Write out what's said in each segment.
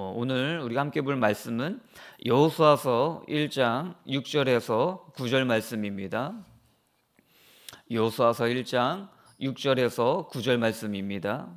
어, 오늘 우리가 함께 볼 말씀은 여호수아서 1장 6절에서 9절 말씀입니다. 여호수아서 1장 6절에서 9절 말씀입니다.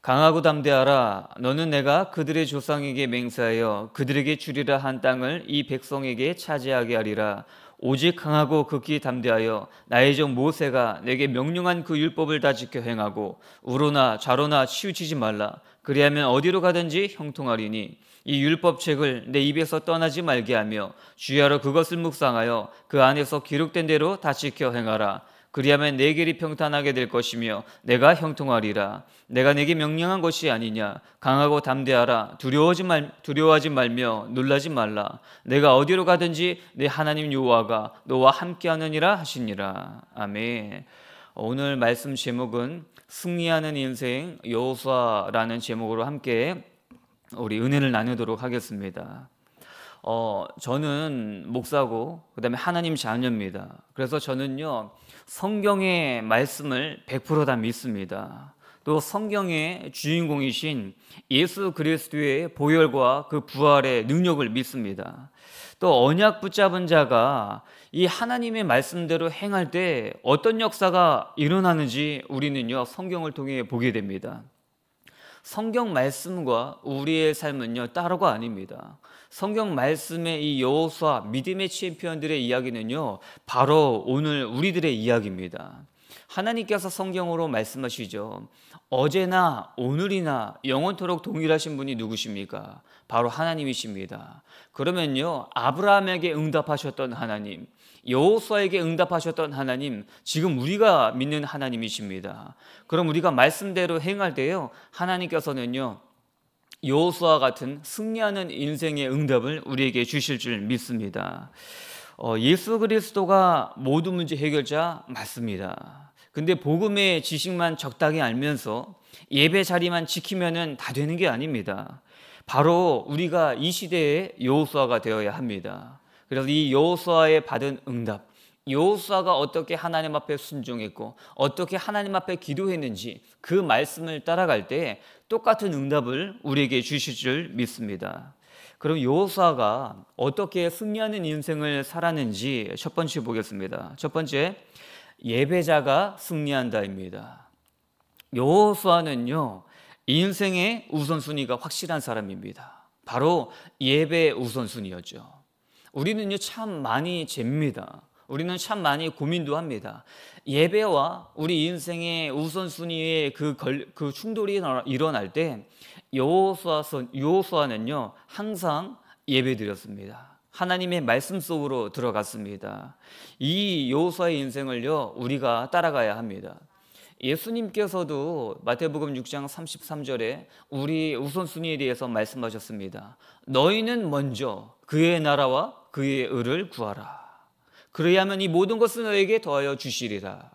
강하고 담대하라 너는 내가 그들의 조상에게 맹세하여 그들에게 주리라 한 땅을 이 백성에게 차지하게 하리라 오직 강하고 극히 담대하여 나의 종 모세가 내게 명령한 그 율법을 다 지켜 행하고 우로나 좌로나 치우치지 말라 그리하면 어디로 가든지 형통하리니 이 율법책을 내 입에서 떠나지 말게 하며 주야로 그것을 묵상하여 그 안에서 기록된 대로 다 지켜 행하라 그리하면 내 길이 평탄하게 될 것이며 내가 형통하리라. 내가 내게 명령한 것이 아니냐. 강하고 담대하라. 두려워하지 말 두려워하지 말며 놀라지 말라. 내가 어디로 가든지 내 하나님 요하가 너와 함께하느니라 하시니라. 아멘. 오늘 말씀 제목은 승리하는 인생 여호수아라는 제목으로 함께 우리 은혜를 나누도록 하겠습니다. 어, 저는 목사고 그다음에 하나님 자녀입니다. 그래서 저는요 성경의 말씀을 100%다 믿습니다. 또 성경의 주인공이신 예수 그리스도의 보혈과 그 부활의 능력을 믿습니다. 또 언약 붙잡은 자가 이 하나님의 말씀대로 행할 때 어떤 역사가 일어나는지 우리는요 성경을 통해 보게 됩니다. 성경 말씀과 우리의 삶은요 따로가 아닙니다. 성경 말씀의 이 여호수아 믿음의 챔피언들의 이야기는요. 바로 오늘 우리들의 이야기입니다. 하나님께서 성경으로 말씀하시죠. 어제나 오늘이나 영원토록 동일하신 분이 누구십니까? 바로 하나님이십니다. 그러면요. 아브라함에게 응답하셨던 하나님, 여호수아에게 응답하셨던 하나님, 지금 우리가 믿는 하나님이십니다. 그럼 우리가 말씀대로 행할 때요. 하나님께서는요. 여호수아 같은 승리하는 인생의 응답을 우리에게 주실 줄 믿습니다. 어, 예수 그리스도가 모든 문제 해결자 맞습니다. 근데 복음의 지식만 적당히 알면서 예배 자리만 지키면다 되는 게 아닙니다. 바로 우리가 이 시대의 여호수아가 되어야 합니다. 그래서 이 여호수아의 받은 응답 요호수아가 어떻게 하나님 앞에 순종했고 어떻게 하나님 앞에 기도했는지 그 말씀을 따라갈 때 똑같은 응답을 우리에게 주실 줄 믿습니다. 그럼 요호수아가 어떻게 승리하는 인생을 살았는지 첫 번째 보겠습니다. 첫 번째 예배자가 승리한다입니다. 요호수아는요 인생의 우선순위가 확실한 사람입니다. 바로 예배 우선순위였죠. 우리는요 참 많이 잽니다. 우리는 참 많이 고민도 합니다. 예배와 우리 인생의 우선순위의 그, 걸, 그 충돌이 일어날 때여호수아는요 항상 예배 드렸습니다. 하나님의 말씀 속으로 들어갔습니다. 이 여호수아의 인생을요 우리가 따라가야 합니다. 예수님께서도 마태복음 6장 33절에 우리 우선순위에 대해서 말씀하셨습니다. 너희는 먼저 그의 나라와 그의 의를 구하라. 그래야만 이 모든 것을 너에게 더하여 주시리라.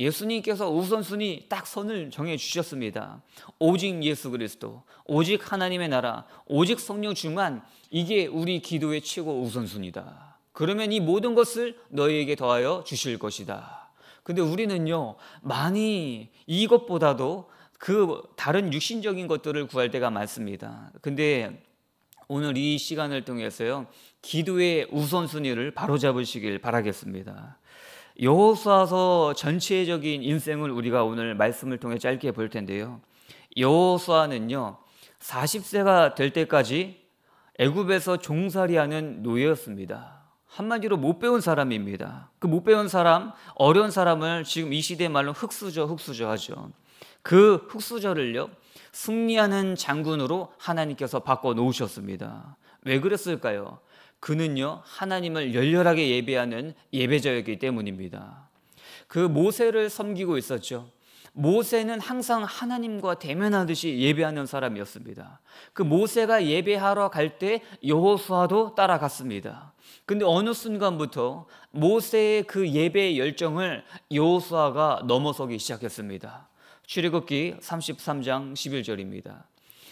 예수님께서 우선순위 딱 선을 정해 주셨습니다. 오직 예수 그리스도, 오직 하나님의 나라, 오직 성령 중만 이게 우리 기도의 최고 우선순위다. 그러면 이 모든 것을 너희에게 더하여 주실 것이다. 근데 우리는요, 많이 이것보다도 그 다른 육신적인 것들을 구할 때가 많습니다. 근데 오늘 이 시간을 통해서요. 기도의 우선순위를 바로잡으시길 바라겠습니다. 여호수아서 전체적인 인생을 우리가 오늘 말씀을 통해 짧게 볼 텐데요. 여호수아는요. 40세가 될 때까지 애굽에서 종살이하는 노예였습니다. 한마디로 못 배운 사람입니다. 그 못 배운 사람, 어려운 사람을 지금 이 시대 말로 흑수저, 흑수저 하죠. 그 흑수저를요. 승리하는 장군으로 하나님께서 바꿔 놓으셨습니다. 왜 그랬을까요? 그는요, 하나님을 열렬하게 예배하는 예배자였기 때문입니다. 그 모세를 섬기고 있었죠. 모세는 항상 하나님과 대면하듯이 예배하는 사람이었습니다. 그 모세가 예배하러 갈 때 여호수아도 따라갔습니다. 근데 어느 순간부터 모세의 그예배 열정을 여호수아가 넘어서기 시작했습니다. 출애굽기 33장 11절입니다.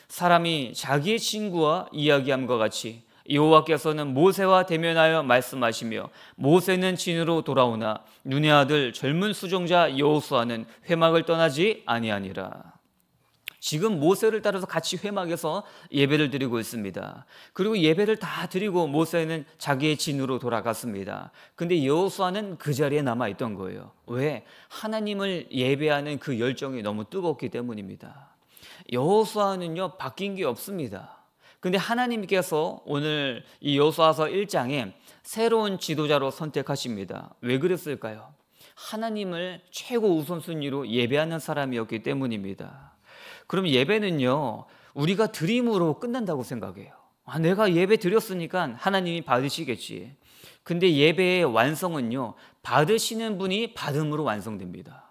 사람이 자기의 친구와 이야기함과 같이 여호와께서는 모세와 대면하여 말씀하시며 모세는 진으로 돌아오나 눈의 아들 젊은 수종자 여호수아는 회막을 떠나지 아니하니라. 지금 모세를 따라서 같이 회막에서 예배를 드리고 있습니다. 그리고 예배를 다 드리고 모세는 자기의 진으로 돌아갔습니다. 근데 여호수아는 그 자리에 남아 있던 거예요. 왜? 하나님을 예배하는 그 열정이 너무 뜨겁기 때문입니다. 여호수아는요 바뀐 게 없습니다. 근데 하나님께서 오늘 이 여호수아서 1장에 새로운 지도자로 선택하십니다. 왜 그랬을까요? 하나님을 최고 우선순위로 예배하는 사람이었기 때문입니다. 그럼 예배는요, 우리가 드림으로 끝난다고 생각해요. 아, 내가 예배 드렸으니까 하나님이 받으시겠지. 근데 예배의 완성은요, 받으시는 분이 받음으로 완성됩니다.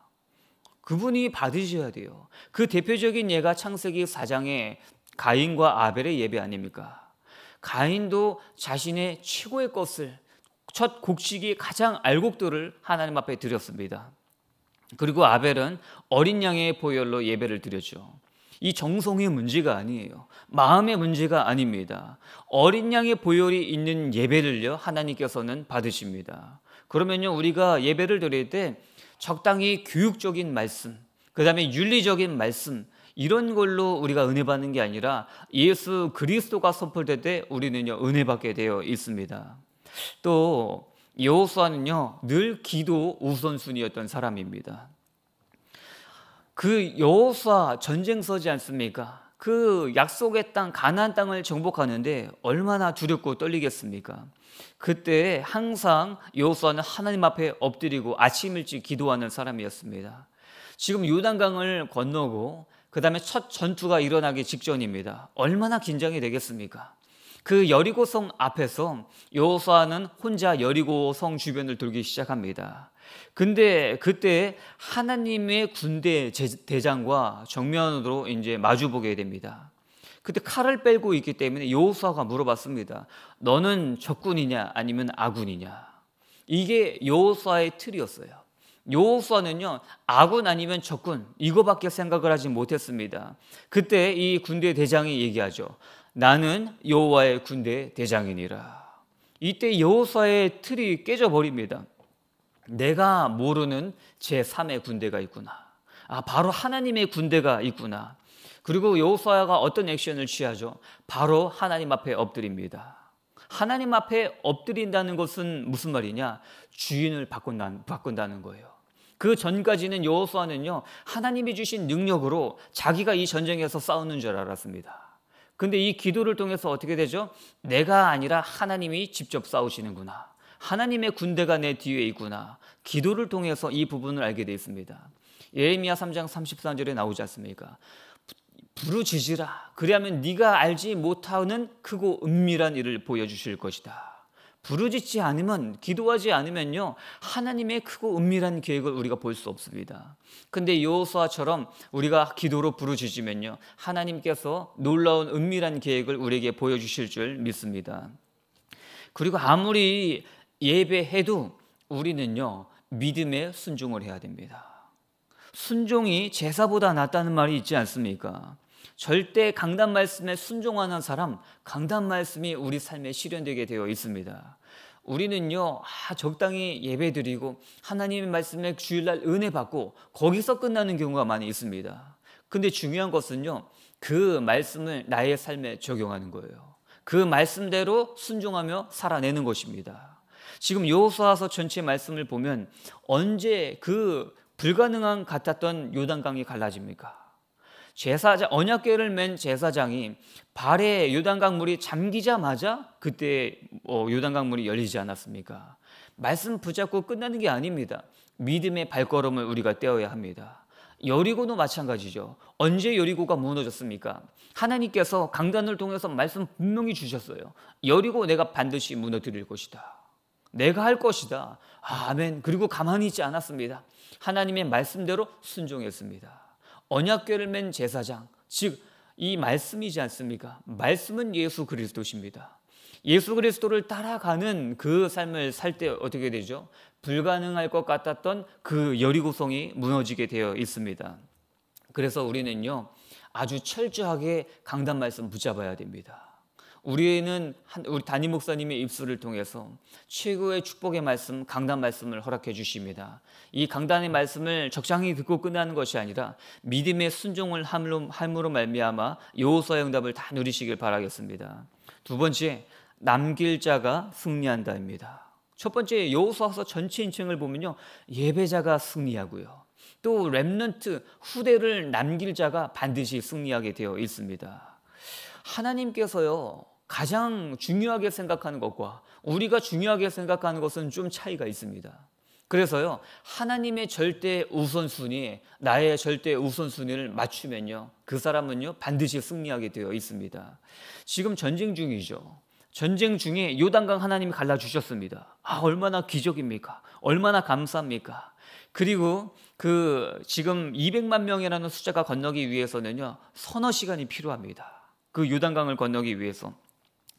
그분이 받으셔야 돼요. 그 대표적인 예가 창세기 4장의 가인과 아벨의 예배 아닙니까? 가인도 자신의 최고의 것을 첫 곡식이 가장 알곡들을 하나님 앞에 드렸습니다. 그리고 아벨은 어린 양의 보혈로 예배를 드렸죠. 이 정성의 문제가 아니에요. 마음의 문제가 아닙니다. 어린 양의 보혈이 있는 예배를요, 하나님께서는 받으십니다. 그러면요, 우리가 예배를 드릴 때 적당히 교육적인 말씀, 그 다음에 윤리적인 말씀, 이런 걸로 우리가 은혜 받는 게 아니라 예수 그리스도가 선포될 때 우리는요, 은혜 받게 되어 있습니다. 또, 여호수아는요, 늘 기도 우선순위였던 사람입니다. 그 여호수아 전쟁 서지 않습니까? 그 약속의 땅 가나안 땅을 정복하는데 얼마나 두렵고 떨리겠습니까? 그때 항상 여호수아는 하나님 앞에 엎드리고 아침 일찍 기도하는 사람이었습니다. 지금 요단강을 건너고 그다음에 첫 전투가 일어나기 직전입니다. 얼마나 긴장이 되겠습니까? 그 여리고성 앞에서 여호수아는 혼자 여리고성 주변을 돌기 시작합니다. 근데 그때 하나님의 군대 대장과 정면으로 이제 마주 보게 됩니다. 그때 칼을 빼고 있기 때문에 여호수아가 물어봤습니다. 너는 적군이냐 아니면 아군이냐? 이게 여호수아의 틀이었어요. 여호수아는요 아군 아니면 적군 이거밖에 생각을 하지 못했습니다. 그때 이 군대 대장이 얘기하죠. 나는 여호와의 군대 대장이니라. 이때 여호수아의 틀이 깨져 버립니다. 내가 모르는 제3의 군대가 있구나. 아, 바로 하나님의 군대가 있구나. 그리고 여호수아가 어떤 액션을 취하죠? 바로 하나님 앞에 엎드립니다. 하나님 앞에 엎드린다는 것은 무슨 말이냐? 주인을 바꾼다, 바꾼다는 거예요. 그 전까지는 여호수아는요 하나님이 주신 능력으로 자기가 이 전쟁에서 싸우는 줄 알았습니다. 근데 이 기도를 통해서 어떻게 되죠? 내가 아니라 하나님이 직접 싸우시는구나. 하나님의 군대가 내 뒤에 있구나. 기도를 통해서 이 부분을 알게 되어 있습니다. 예레미야 3장 33절에 나오지 않습니까? 부르짖으라. 그리하면 네가 알지 못하는 크고 은밀한 일을 보여주실 것이다. 부르짖지 않으면 기도하지 않으면요 하나님의 크고 은밀한 계획을 우리가 볼 수 없습니다. 근데 여호수아처럼 우리가 기도로 부르짖으면요 하나님께서 놀라운 은밀한 계획을 우리에게 보여주실 줄 믿습니다. 그리고 아무리 예배해도 우리는요, 믿음에 순종을 해야 됩니다. 순종이 제사보다 낫다는 말이 있지 않습니까? 절대 강단 말씀에 순종하는 사람, 강단 말씀이 우리 삶에 실현되게 되어 있습니다. 우리는요, 아, 적당히 예배 드리고, 하나님의 말씀에 주일날 은혜 받고, 거기서 끝나는 경우가 많이 있습니다. 근데 중요한 것은요, 그 말씀을 나의 삶에 적용하는 거예요. 그 말씀대로 순종하며 살아내는 것입니다. 지금 여호수아서 전체 말씀을 보면 언제 그 불가능한 같았던 요단강이 갈라집니까? 제사장 언약궤를 맨 제사장이 발에 요단강 물이 잠기자마자 그때 어, 요단강 물이 열리지 않았습니까? 말씀 붙잡고 끝나는 게 아닙니다. 믿음의 발걸음을 우리가 떼어야 합니다. 여리고도 마찬가지죠. 언제 여리고가 무너졌습니까? 하나님께서 강단을 통해서 말씀 분명히 주셨어요. 여리고 내가 반드시 무너뜨릴 것이다. 내가 할 것이다. 아, 아멘. 그리고 가만히 있지 않았습니다. 하나님의 말씀대로 순종했습니다. 언약궤를 맨 제사장, 즉 이 말씀이지 않습니까? 말씀은 예수 그리스도십니다. 예수 그리스도를 따라가는 그 삶을 살 때 어떻게 되죠? 불가능할 것 같았던 그 여리고성이 무너지게 되어 있습니다. 그래서 우리는요 아주 철저하게 강단 말씀 붙잡아야 됩니다. 우리는 에 한, 우리 담임 목사님의 입술을 통해서 최고의 축복의 말씀, 강단 말씀을 허락해 주십니다. 이 강단의 말씀을 적당히 듣고 끝나는 것이 아니라 믿음의 순종을 함으로, 함으로 말미암아 여호수아의 응답을 다 누리시길 바라겠습니다. 두 번째, 남길 자가 승리한다입니다. 첫 번째 여호수아서 전체 인칭을 보면요. 예배자가 승리하고요. 또 렘넌트 후대를 남길 자가 반드시 승리하게 되어 있습니다. 하나님께서요. 가장 중요하게 생각하는 것과 우리가 중요하게 생각하는 것은 좀 차이가 있습니다. 그래서요, 하나님의 절대 우선순위, 나의 절대 우선순위를 맞추면요, 그 사람은요, 반드시 승리하게 되어 있습니다. 지금 전쟁 중이죠. 전쟁 중에 요단강 하나님이 갈라주셨습니다. 아, 얼마나 기적입니까? 얼마나 감사합니까? 그리고 그 지금 200만 명이라는 숫자가 건너기 위해서는요, 서너 시간이 필요합니다. 그 요단강을 건너기 위해서.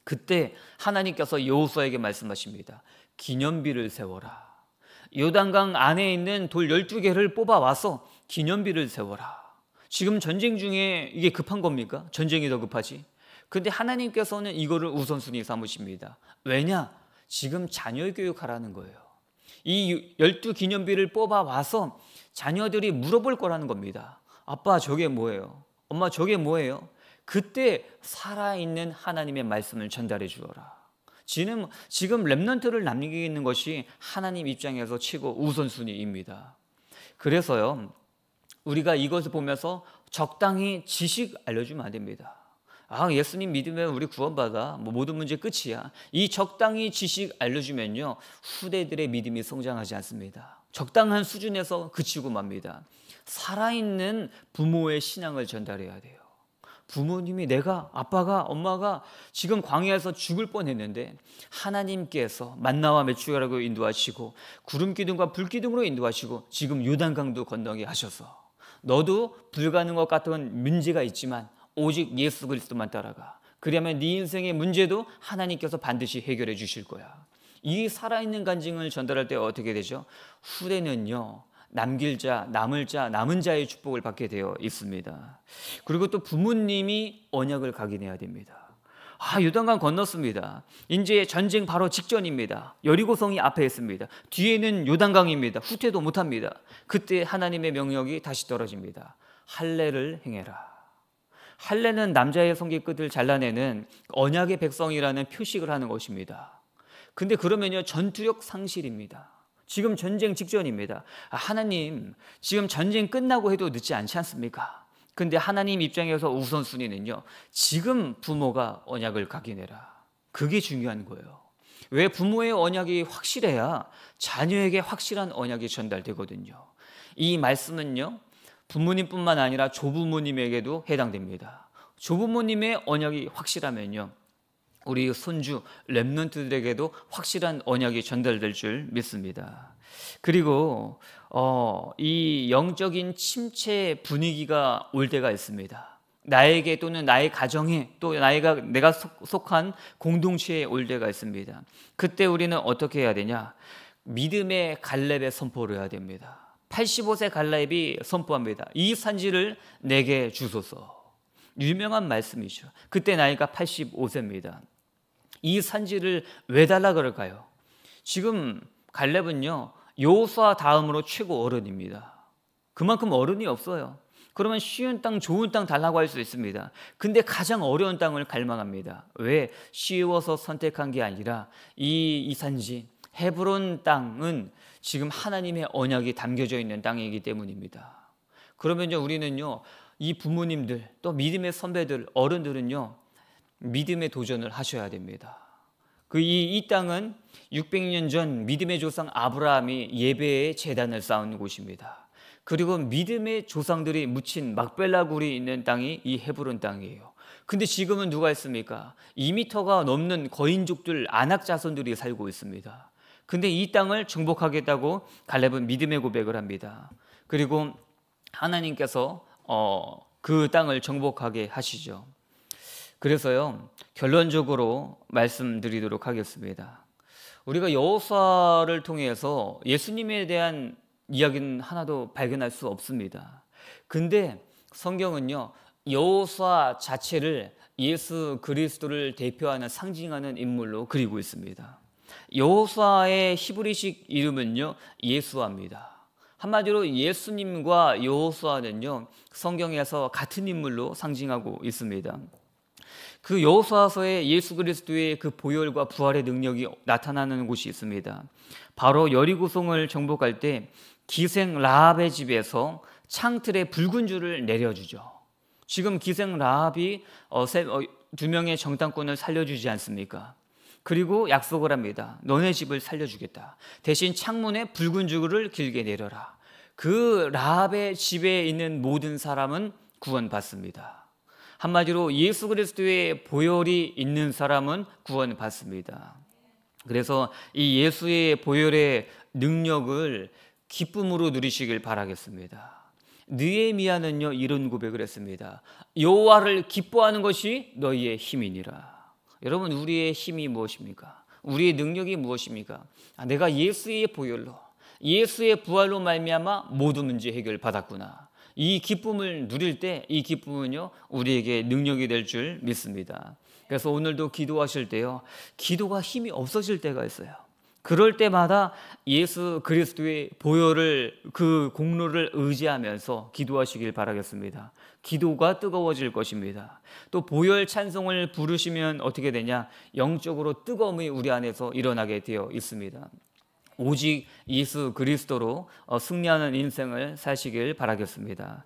그때 하나님께서 여호수아에게 말씀하십니다. 기념비를 세워라. 요단강 안에 있는 돌 12개를 뽑아 와서 기념비를 세워라. 지금 전쟁 중에 이게 급한 겁니까? 전쟁이 더 급하지. 근데 하나님께서는 이거를 우선순위 삼으십니다. 왜냐? 지금 자녀 교육하라는 거예요. 이 열두 기념비를 뽑아 와서 자녀들이 물어볼 거라는 겁니다. 아빠 저게 뭐예요? 엄마 저게 뭐예요? 그때 살아있는 하나님의 말씀을 전달해 주어라. 지금 지금 렘넌트를 남기는 것이 하나님 입장에서 치고 우선순위입니다. 그래서요. 우리가 이것을 보면서 적당히 지식 알려주면 안 됩니다. 아, 예수님 믿으면 우리 구원받아. 뭐 모든 문제 끝이야. 이 적당히 지식 알려주면요. 후대들의 믿음이 성장하지 않습니다. 적당한 수준에서 그치고 맙니다. 살아있는 부모의 신앙을 전달해야 돼요. 부모님이 내가 아빠가 엄마가 지금 광야에서 죽을 뻔했는데 하나님께서 만나와 메추가라고 인도하시고 구름 기둥과 불 기둥으로 인도하시고 지금 요단강도 건너게 하셔서 너도 불가능것 같은 문제가 있지만 오직 예수 그리스도만 따라가. 그러면 네 인생의 문제도 하나님께서 반드시 해결해 주실 거야. 이 살아있는 간증을 전달할 때 어떻게 되죠? 후대는요. 남길 자, 남을 자, 남은 자의 축복을 받게 되어 있습니다. 그리고 또 부모님이 언약을 각인해야 됩니다. 아, 유단강 건넜습니다. 이제 전쟁 바로 직전입니다. 여리고성이 앞에 있습니다. 뒤에는 요단강입니다. 후퇴도 못합니다. 그때 하나님의 명령이 다시 떨어집니다. 할례를 행해라. 할례는 남자의 성기끝을 잘라내는 언약의 백성이라는 표식을 하는 것입니다. 근데 그러면요 전투력 상실입니다. 지금 전쟁 직전입니다. 아, 하나님, 지금 전쟁 끝나고 해도 늦지 않지 않습니까? 근데 하나님 입장에서 우선순위는요, 지금 부모가 언약을 각인해라. 그게 중요한 거예요. 왜 부모의 언약이 확실해야 자녀에게 확실한 언약이 전달되거든요. 이 말씀은요, 부모님뿐만 아니라 조부모님에게도 해당됩니다. 조부모님의 언약이 확실하면요, 우리 손주 렘넌트들에게도 확실한 언약이 전달될 줄 믿습니다. 그리고 어, 이 영적인 침체 분위기가 올 때가 있습니다. 나에게 또는 나의 가정에 또 나이가 내가 속, 한 공동체에 올 때가 있습니다. 그때 우리는 어떻게 해야 되냐? 믿음의 갈렙의 선포를 해야 됩니다. 85세 갈렙이 선포합니다. 이 산지를 내게 주소서. 유명한 말씀이죠. 그때 나이가 85세입니다. 이 산지를 왜 달라 그럴까요? 지금 갈렙은요 여수아 다음으로 최고 어른입니다. 그만큼 어른이 없어요. 그러면 쉬운 땅, 좋은 땅 달라고 할 수 있습니다. 근데 가장 어려운 땅을 갈망합니다. 왜? 쉬워서 선택한 게 아니라 이 이산지 헤브론 땅은 지금 하나님의 언약이 담겨져 있는 땅이기 때문입니다. 그러면 우리는요, 이 부모님들, 또 믿음의 선배들, 어른들은요, 믿음의 도전을 하셔야 됩니다. 그이 이 땅은 600년 전 믿음의 조상 아브라함이 예배의 재단을 쌓은 곳입니다. 그리고 믿음의 조상들이 묻힌 막벨라굴이 있는 땅이 이 헤브론 땅이에요. 근데 지금은 누가 있습니까? 2미터가 넘는 거인족들 안악 자손들이 살고 있습니다. 근데 이 땅을 정복하겠다고 갈렙은 믿음의 고백을 합니다. 그리고 하나님께서 어, 그 땅을 정복하게 하시죠. 그래서요 결론적으로 말씀드리도록 하겠습니다. 우리가 여호사를 통해서 예수님에 대한 이야기는 하나도 발견할 수 없습니다. 근데 성경은요 여호사 자체를 예수 그리스도를 대표하는 상징하는 인물로 그리고 있습니다. 여호사의 히브리식 이름은요 예수아입니다. 한마디로 예수님과 여호수아는요 성경에서 같은 인물로 상징하고 있습니다. 그 여호수아서에 예수 그리스도의 그 보혈과 부활의 능력이 나타나는 곳이 있습니다. 바로 여리고성을 정복할 때 기생 라합의 집에서 창틀에 붉은 줄을 내려주죠. 지금 기생 라합이 어, 어, 두 명의 정당권을 살려주지 않습니까? 그리고 약속을 합니다. 너네 집을 살려주겠다. 대신 창문에 붉은 줄을 길게 내려라. 그 라합의 집에 있는 모든 사람은 구원받습니다. 한마디로 예수 그리스도의 보혈이 있는 사람은 구원받습니다. 그래서 이 예수의 보혈의 능력을 기쁨으로 누리시길 바라겠습니다. 느에미아는요 이런 고백을 했습니다. 여호와를 기뻐하는 것이 너희의 힘이니라. 여러분 우리의 힘이 무엇입니까? 우리의 능력이 무엇입니까? 아, 내가 예수의 보혈로 예수의 부활로 말미암아 모든 문제 해결 받았구나. 이 기쁨을 누릴 때 이 기쁨은요 우리에게 능력이 될 줄 믿습니다. 그래서 오늘도 기도하실 때요 기도가 힘이 없어질 때가 있어요. 그럴 때마다 예수 그리스도의 보혈을 그 공로를 의지하면서 기도하시길 바라겠습니다. 기도가 뜨거워질 것입니다. 또 보혈 찬송을 부르시면 어떻게 되냐? 영적으로 뜨거움이 우리 안에서 일어나게 되어 있습니다. 오직 예수 그리스도로 어, 승리하는 인생을 사시길 바라겠습니다.